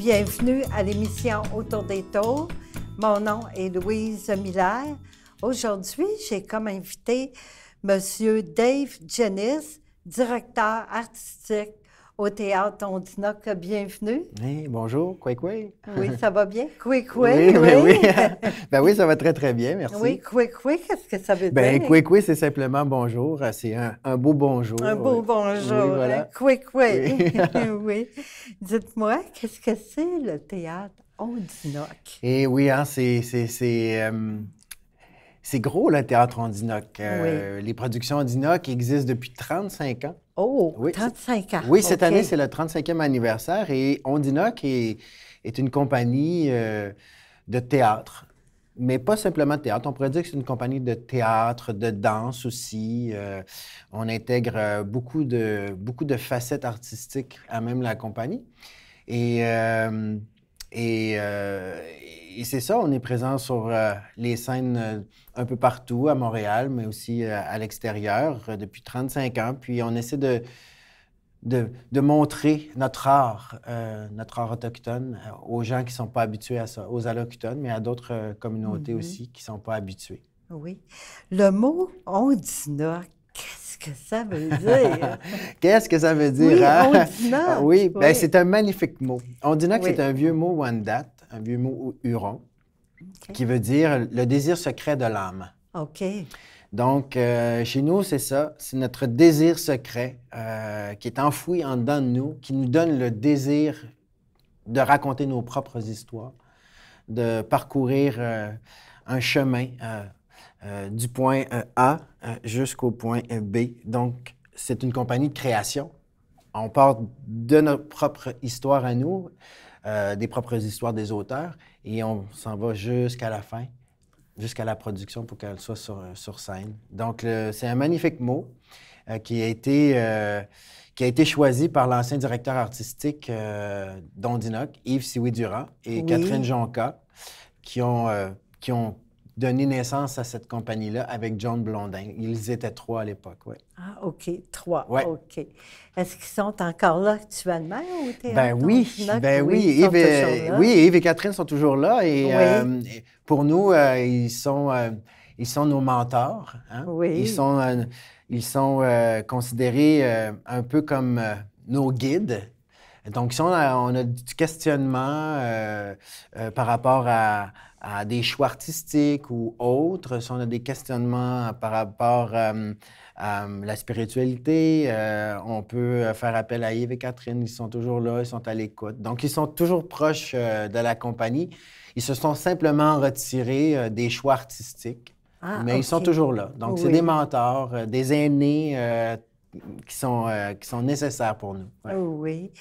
Bienvenue à l'émission Autour des tours. Mon nom est Louise Miller. Aujourd'hui, j'ai comme invité M. Dave Jennis, directeur artistique au théâtre Ondinoc. Bienvenue. bonjour, kwe. Oui, ça va bien? kwe? Oui, oui. ben oui, ça va très, très bien, merci. Oui, kwe, qu'est-ce que ça veut ben, dire? Ben, c'est simplement bonjour. Euh, c'est un, beau bonjour. Un beau bonjour. Oui, hein, oui. Dites-moi, qu'est-ce que c'est le théâtre Ondinoc? Eh oui, hein, c'est euh, c'est gros, le théâtre Ondinoc. Euh, les productions Ondinoc existent depuis 35 ans. Oh, oui, 35 ans. Oui, cette année, c'est le 35e anniversaire et Ondinoc est, une compagnie euh, de théâtre, mais pas simplement de théâtre. On pourrait dire que c'est une compagnie de théâtre, de danse aussi. Euh, on intègre beaucoup de, beaucoup de facettes artistiques à même la compagnie. et, et c'est ça, on est présent sur euh, les scènes euh, un peu partout, à Montréal, mais aussi euh, à l'extérieur, depuis 35 ans. Puis on essaie de, de, montrer notre art, notre art autochtone, aux gens qui ne sont pas habitués à ça, aux allochtones, mais à d'autres communautés mm-hmm. aussi qui ne sont pas habitués. Oui. Le mot ondina, qu'est-ce que ça veut dire? qu'est-ce que ça veut dire? Oui, ondina. Hein? oui, bien c'est un magnifique mot. Ondina, c'est un vieux mot Wandat un vieux mot huron, qui veut dire le désir secret de l'âme. OK. Donc, euh, chez nous, c'est ça, c'est notre désir secret euh, qui est enfoui en dedans de nous, qui nous donne le désir de raconter nos propres histoires, de parcourir euh, un chemin du point A jusqu'au point B. Donc, c'est une compagnie de création. On part de notre propre histoire à nous, euh, des propres histoires des auteurs. Et on s'en va jusqu'à la fin, jusqu'à la production pour qu'elle soit sur, sur, scène. Donc, c'est un magnifique mot euh, qui, a été, euh, qui a été choisi par l'ancien directeur artistique d'Ondinoc, Yves Sioui-Durand et Catherine Jonca, qui ont, qui ont donner naissance à cette compagnie-là avec John Blondin. Ils étaient trois à l'époque, oui. Ah, OK, trois. OK. Est-ce qu'ils sont encore là actuellement ou Ben oui, ben oui. oui. et, oui, et Catherine sont toujours là et, euh, pour nous, euh, ils sont. Euh, ils sont nos mentors. Hein. Ils sont, ils sont considérés un peu comme nos guides. Donc, si on a, on a du questionnement euh, euh, par rapport à, des choix artistiques ou autres, si on a des questionnements par rapport euh, à la spiritualité, on peut faire appel à Yves et Catherine. Ils sont toujours là, ils sont à l'écoute. Donc, ils sont toujours proches de la compagnie. Ils se sont simplement retirés des choix artistiques. Ah, mais ils sont toujours là. Donc, c'est des mentors, des aînés qui sont, euh, qui sont nécessaires pour nous. Oh oui.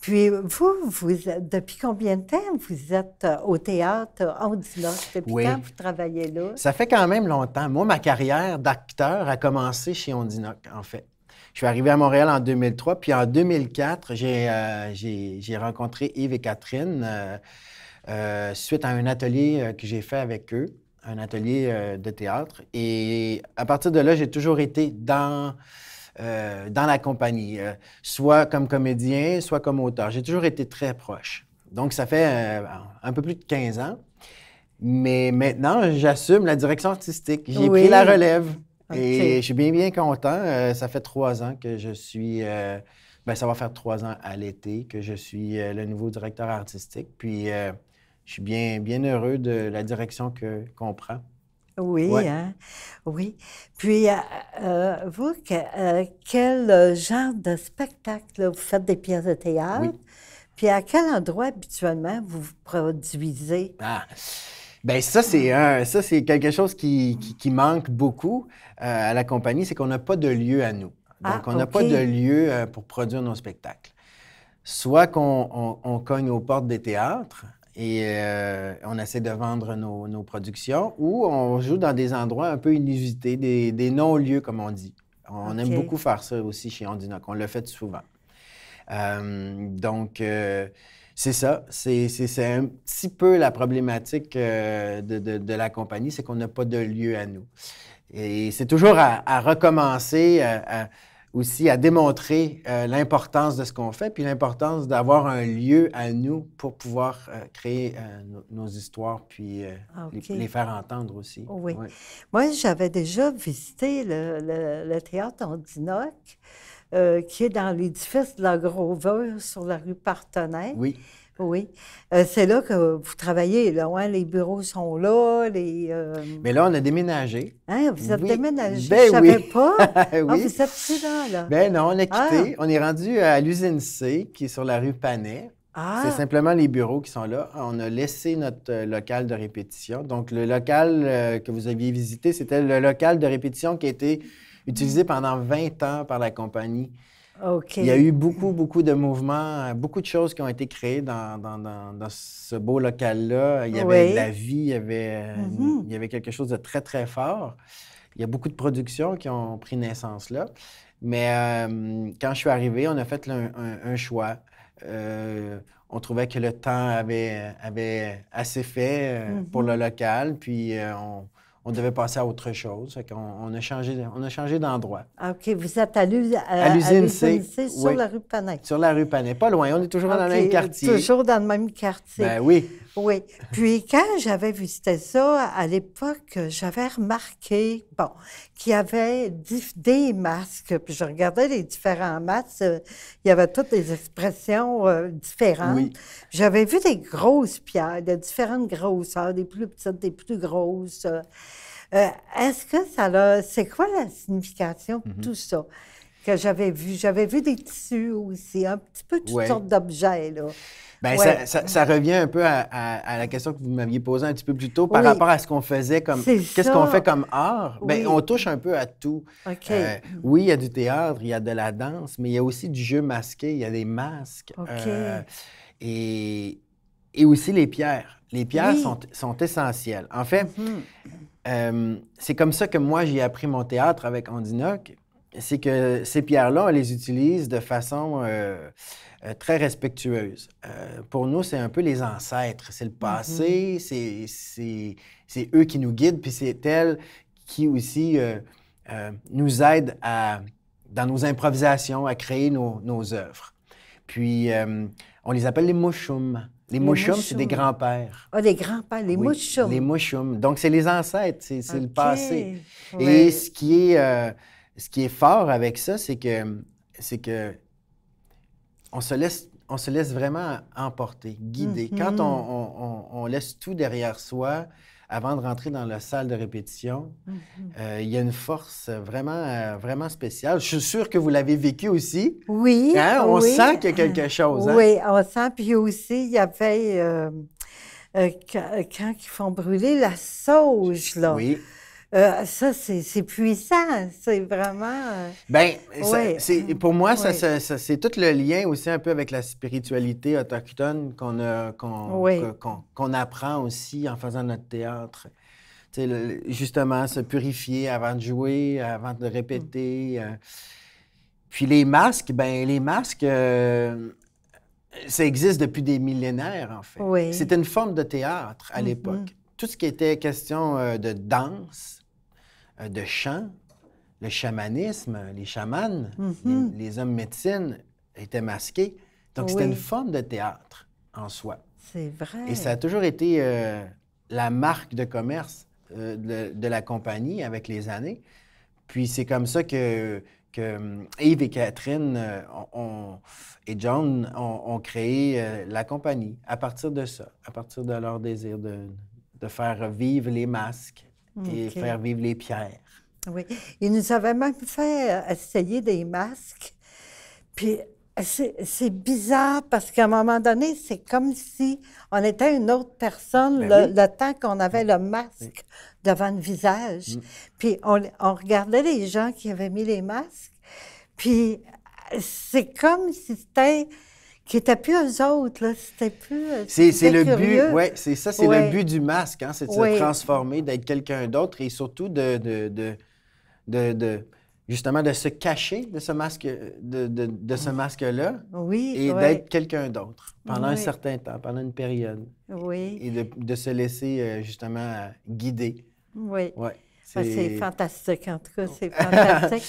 Puis vous, vous, depuis combien de temps vous êtes euh, au théâtre euh, en Depuis quand vous travaillez là? Ça fait quand même longtemps. Moi, ma carrière d'acteur a commencé chez Ondinoc, en fait. Je suis arrivé à Montréal en 2003, puis en 2004, j'ai rencontré Yves et Catherine suite à un atelier que j'ai fait avec eux, un atelier de théâtre. Et à partir de là, j'ai toujours été dans, euh, dans la compagnie, euh, soit comme comédien, soit comme auteur. J'ai toujours été très proche. Donc, ça fait euh, un peu plus de 15 ans. Mais maintenant, j'assume la direction artistique. J'ai pris la relève. Et je suis bien, bien content. ça fait trois ans que je suis. Bien, ça va faire trois ans à l'été que je suis le nouveau directeur artistique. Puis je suis bien, bien heureux de la direction qu'on prend. Oui, hein. oui. Puis, euh, euh, vous, euh, quel genre de spectacle? Vous faites des pièces de théâtre? Puis, à quel endroit habituellement vous produisez? Ah. Bien, ça, c'est ah. un, ça, c'est quelque chose qui, manque beaucoup à la compagnie, c'est qu'on n'a pas de lieu à nous. Ah, Donc, on n'a pas de lieu pour produire nos spectacles. Soit qu'on cogne aux portes des théâtres, et euh, on essaie de vendre nos, nos, productions ou on joue dans des endroits un peu inusités, des, des non-lieux, comme on dit. On aime beaucoup faire ça aussi chez Ondinoc. On le fait souvent. Euh, donc, euh, c'est ça. C'est un petit peu la problématique de, de, la compagnie, c'est qu'on n'a pas de lieu à nous. Et c'est toujours à, recommencer, à aussi à démontrer euh, l'importance de ce qu'on fait, puis l'importance d'avoir un lieu à nous pour pouvoir euh, créer euh, nos histoires, puis ah, les, faire entendre aussi. Oui. Moi, j'avais déjà visité le, théâtre Ondinoc, qui est dans l'édifice de la Grosveur sur la rue Partenay. Oui. Oui. Euh, c'est là que vous travaillez, là. Hein, les bureaux sont là. Les, euh, Mais là, on a déménagé. Hein, vous avez déménagé? ne ben pas. Ah, ah, oui. vous là, ben non, on a quitté. Ah. On est rendu à l'usine C, qui est sur la rue Panet. C'est simplement les bureaux qui sont là. On a laissé notre euh, local de répétition. Donc, le local que vous aviez visité, c'était le local de répétition qui a été utilisé mm. pendant 20 ans par la compagnie. Il y a eu beaucoup, beaucoup de mouvements, beaucoup de choses qui ont été créées dans, ce beau local-là. Il y avait de la vie, mm-hmm. il y avait, quelque chose de très, très fort. Il y a beaucoup de productions qui ont pris naissance là. Mais euh, quand je suis arrivé, on a fait un, choix. Euh, on trouvait que le temps avait, assez fait euh, pour mm-hmm. le local, puis on, on devait passer à autre chose. Fait on, a changé, on a changé d'endroit. Ah, OK. Vous êtes à, l'usine C, sur la rue Panet. Sur la rue Panet, pas loin. On est toujours dans le même quartier. Toujours dans le même quartier. Ben oui. Oui. Puis quand j'avais visité ça, à l'époque, j'avais remarqué, bon, qu'il y avait des masques. Puis je regardais les différents masques. Il y avait toutes les expressions euh, différentes. J'avais vu des grosses pierres de différentes grosseurs, des plus petites, des plus grosses. Euh, est-ce que ça a... C'est quoi la signification de mm-hmm. tout ça? que j'avais vu. J'avais vu des tissus aussi, un petit peu toutes sortes d'objets, là. Ben, ça, ça, revient un peu à, la question que vous m'aviez posée un petit peu plus tôt par rapport à ce qu'on faisait comme. Qu'est-ce qu'on fait comme art? Bien, on touche un peu à tout. Euh, oui, il y a du théâtre, il y a de la danse, mais il y a aussi du jeu masqué, il y a des masques. Euh, et, et, aussi les pierres. Les pierres sont, sont, essentielles. En fait, mm-hmm. euh, c'est comme ça que moi, j'ai appris mon théâtre avec Andinoc c'est que ces pierres-là, on les utilise de façon euh, euh, très respectueuse. Euh, pour nous, c'est un peu les ancêtres, c'est le passé, mm-hmm. c'est c'est eux qui nous guident, puis c'est elles qui aussi nous aident à, dans nos improvisations à créer nos, nos œuvres. Puis, on les appelle les mouchoums. Les, les c'est des grands-pères. Ah, des grands-pères, les oui, Les mouchoums. Donc, c'est les ancêtres, c'est le passé. Et ce qui est ce qui est fort avec ça, c'est que, c'est que on se laisse on se laisse vraiment emporter, guider. Mhm. Quand on, laisse tout derrière soi avant de rentrer dans la salle de répétition, mhm. euh, il y a une force vraiment, euh, vraiment spéciale. Je suis sûr que vous l'avez vécu aussi. Oui. Hein? On sent qu'il y a quelque chose. Hein? Oui, on sent. Puis aussi, il y avait euh, quand, ils font brûler la sauge, là. Oui. Euh, ça, c'est puissant. C'est vraiment. Euh, Bien, pour moi, c'est tout le lien aussi un peu avec la spiritualité autochtone qu'on qu'on apprend aussi en faisant notre théâtre. justement, se purifier avant de jouer, avant de répéter. Euh. Puis les masques, ben les masques, ça existe depuis des millénaires, en fait. C'était une forme de théâtre à mm-hmm. l'époque. Tout ce qui était question de danse, euh, de chant, le chamanisme, les chamans, mhm. les, hommes médecine étaient masqués. Donc, c'était une forme de théâtre en soi. C'est vrai. Et ça a toujours été euh, la marque de commerce euh, de, la compagnie avec les années. Puis c'est comme ça que, que Yves et Catherine et John ont, créé la compagnie à partir de ça, à partir de leur désir de, de faire vivre les masques et faire vivre les pierres. Oui. Ils nous avait même fait euh, essayer des masques. Puis c'est bizarre parce qu'à un moment donné, c'est comme si on était une autre personne ben le, temps qu'on avait le masque devant le visage. Mm. Puis on, regardait les gens qui avaient mis les masques. Puis c'est comme si c'était qui n'étaient plus eux autres, là. C'était plus. Euh, c'est le but, ouais, c'est ça, c'est le but du masque, hein, c'est de se transformer, d'être quelqu'un d'autre et surtout de, de, justement de se cacher de ce masque de, ce ah. masque là et d'être quelqu'un d'autre pendant un certain temps pendant une période oui et de, se laisser euh, justement guider oui c'est fantastique, en tout cas, oh. c'est fantastique.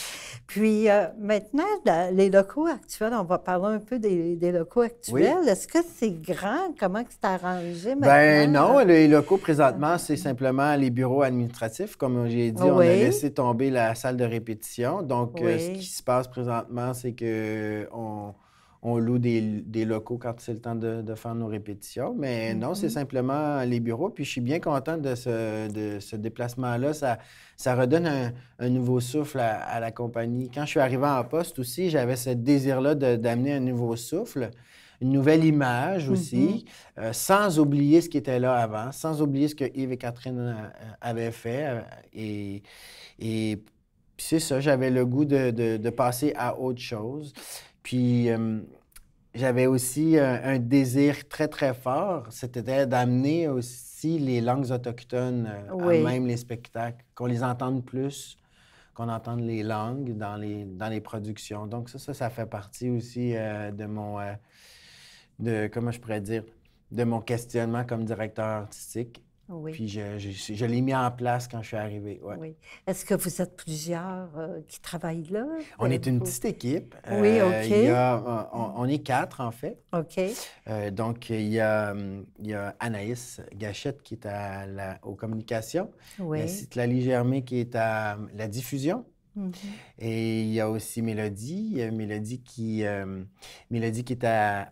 Puis euh, maintenant, les locaux actuels, on va parler un peu des, locaux actuels. Est-ce que c'est grand? Comment c'est arrangé ben, maintenant? Ben non, les locaux présentement, euh, c'est simplement les bureaux administratifs. Comme j'ai dit, on a laissé tomber la salle de répétition. Donc, euh, ce qui se passe présentement, c'est que on on loue des, locaux quand c'est le temps de, faire nos répétitions. Mais mm-hmm. non, c'est simplement les bureaux. Puis je suis bien content de ce, déplacement-là. Ça, redonne un, nouveau souffle à, la compagnie. Quand je suis arrivé en poste aussi, j'avais ce désir-là d'amener un nouveau souffle une nouvelle image aussi, mm-hmm. euh, sans oublier ce qui était là avant, sans oublier ce que Yves et Catherine euh, avaient fait. Euh, et, c'est ça, j'avais le goût de, passer à autre chose. Puis euh, j'avais aussi euh, un, désir très, très fort, c'était d'amener aussi les langues autochtones euh, à même les spectacles, qu'on les entende plus, qu'on entende les langues dans les, dans les productions. Donc ça, ça, fait partie aussi de mon, de, comment je pourrais dire, de mon questionnement comme directeur artistique. Puis je, l'ai mis en place quand je suis arrivé. Oui. Est-ce que vous êtes plusieurs euh, qui travaillent là? On est euh, une petite équipe. Oui, euh, OK. on, est quatre, en fait. OK. donc, il y, a, Anaïs Gachette qui est à la, aux communications. Oui. La Germé qui est à la diffusion. Mm-hmm. Et il y a aussi Mélodie. Il y a Mélodie qui, Mélodie qui est à,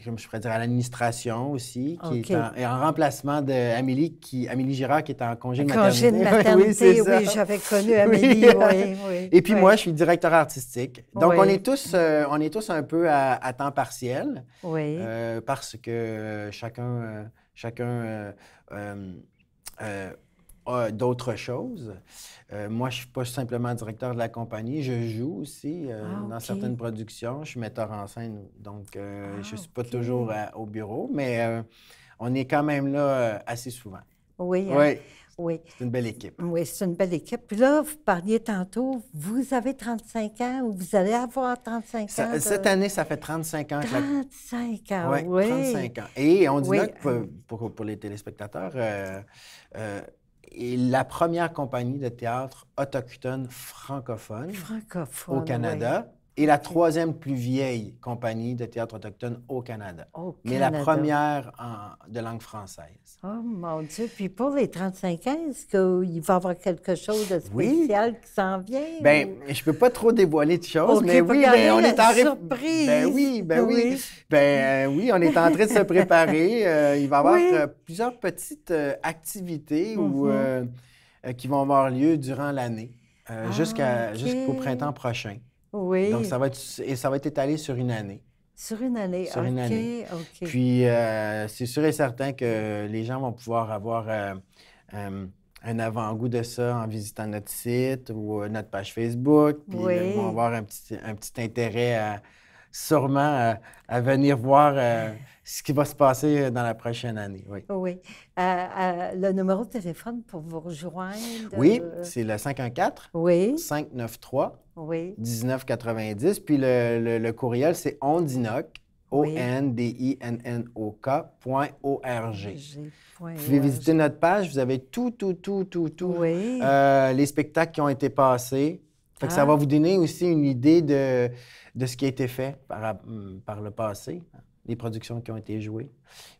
je pourrais dire, à l'administration aussi, qui est, en, remplacement d'Amélie qui, Amélie Girard, qui est en congé de maternité. Congé de maternité, oui, j'avais connu Amélie, oui, Et puis moi, je suis directeur artistique. Donc, on, est tous, euh, on est tous un peu à, temps partiel. Oui. Euh, parce que chacun, euh, chacun d'autres choses. Euh, moi, je ne suis pas simplement directeur de la compagnie, je joue aussi euh, ah, dans certaines productions. Je suis metteur en scène, donc euh, ah, je ne suis pas toujours au bureau, mais on est quand même là assez souvent. Hein? Oui. Oui. C'est une belle équipe. Oui, c'est une belle équipe. Puis là, vous parliez tantôt, vous avez 35 ans ou vous allez avoir 35 ans. Cette année, ça fait 35 ans. 35 ans, oui. 35 ans. Et on dit là hein. pour, les téléspectateurs, et la première compagnie de théâtre autochtone francophone au Canada et la troisième plus vieille compagnie de théâtre autochtone au Canada. mais la première de langue française. Oh mon Dieu! Puis pour les 35 ans, est-ce qu'il va y avoir quelque chose de spécial qui s'en vient? Bien, je ne peux pas trop dévoiler de choses, mais oui, ben, on est en Ben oui, ben oui. Ben, euh, oui, on est en train de se préparer. Euh, il va y avoir euh, plusieurs petites activités mhm. qui vont avoir lieu durant l'année, ah, jusqu'au printemps prochain. Oui. Donc, ça va être, et ça va être étalé sur une année. Sur une année, sur une année. OK. Puis, euh, c'est sûr et certain que les gens vont pouvoir avoir euh, euh, un avant-goût de ça en visitant notre site ou notre page Facebook. Puis, ils vont avoir un petit, un petit intérêt à, sûrement euh, à, venir voir euh, ce qui va se passer euh, dans la prochaine année. Oui. oui. le numéro de téléphone pour vous rejoindre. Oui, c'est le 514 oui. 593 1990. Puis le, courriel, c'est ondinoc. O-N-D-I-N-N-O-K.org. Vous pouvez visiter notre page, vous avez tout, tout, tout, tout, tout. les spectacles qui ont été passés. que Ça ah. va vous donner aussi une idée de, de ce qui a été fait par, mm, par le passé, hein, les productions qui ont été jouées,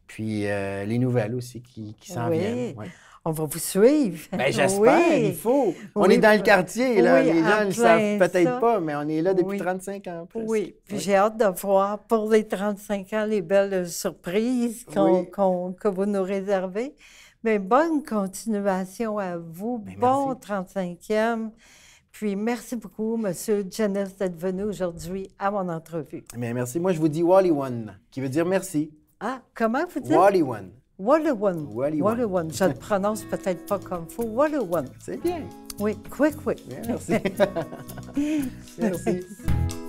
puis euh, les nouvelles aussi qui, s'en viennent. On va vous suivre. Ben, J'espère, il faut. On est dans le quartier, les gens ne le savent peut-être pas, mais on est là depuis 35 ans. Oui, j'ai hâte de voir pour les 35 ans les belles surprises que vous nous réservez. Mais bonne continuation à vous. Ben, bon 35e. Puis merci beaucoup, M. Jennifer, d'être venu aujourd'hui à mon entrevue. Mais merci. Moi, je vous dis Wally One, qui veut dire merci. Ah, comment vous dites? Wally One. Wally One. Wally One. Je le prononce peut-être pas comme faut. Wally One. C'est bien. Oui, quick, quick. Bien, merci. merci.